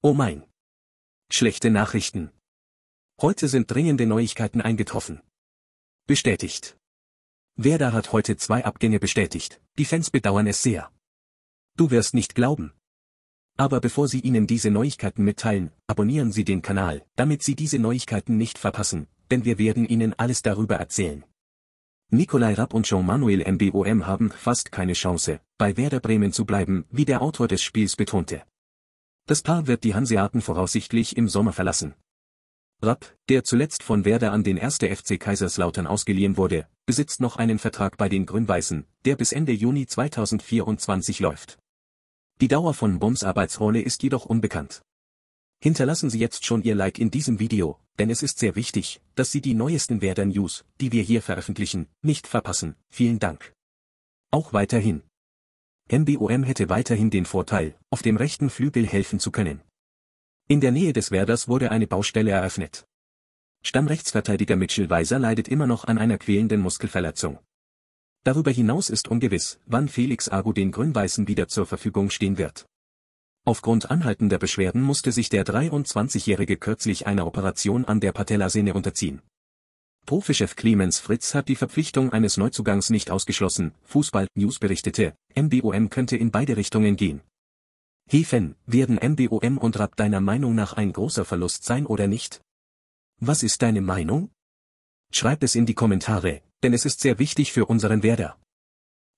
Oh mein. Schlechte Nachrichten. Heute sind dringende Neuigkeiten eingetroffen. Bestätigt. Werder hat heute zwei Abgänge bestätigt, die Fans bedauern es sehr. Du wirst nicht glauben. Aber bevor Sie Ihnen diese Neuigkeiten mitteilen, abonnieren Sie den Kanal, damit Sie diese Neuigkeiten nicht verpassen, denn wir werden Ihnen alles darüber erzählen. Nikolai Rapp und Jean-Manuel MBOM haben fast keine Chance, bei Werder Bremen zu bleiben, wie der Autor des Spiels betonte. Das Paar wird die Hanseaten voraussichtlich im Sommer verlassen. Rapp, der zuletzt von Werder an den 1. FC Kaiserslautern ausgeliehen wurde, besitzt noch einen Vertrag bei den Grün-Weißen, der bis Ende Juni 2024 läuft. Die Dauer von Bums Arbeitsrolle ist jedoch unbekannt. Hinterlassen Sie jetzt schon Ihr Like in diesem Video, denn es ist sehr wichtig, dass Sie die neuesten Werder News, die wir hier veröffentlichen, nicht verpassen. Vielen Dank. Auch weiterhin. MBOM hätte weiterhin den Vorteil, auf dem rechten Flügel helfen zu können. In der Nähe des Werders wurde eine Baustelle eröffnet. Stammrechtsverteidiger Mitchell Weiser leidet immer noch an einer quälenden Muskelverletzung. Darüber hinaus ist ungewiss, wann Felix Agu den Grün-Weißen wieder zur Verfügung stehen wird. Aufgrund anhaltender Beschwerden musste sich der 23-Jährige kürzlich einer Operation an der Patellasehne unterziehen. Profichef Clemens Fritz hat die Verpflichtung eines Neuzugangs nicht ausgeschlossen, Fußball News berichtete, MBOM könnte in beide Richtungen gehen. Hefen, werden MBOM und Rapp deiner Meinung nach ein großer Verlust sein oder nicht? Was ist deine Meinung? Schreib es in die Kommentare, denn es ist sehr wichtig für unseren Werder.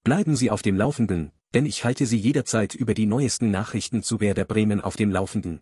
Bleiben Sie auf dem Laufenden, denn ich halte Sie jederzeit über die neuesten Nachrichten zu Werder Bremen auf dem Laufenden.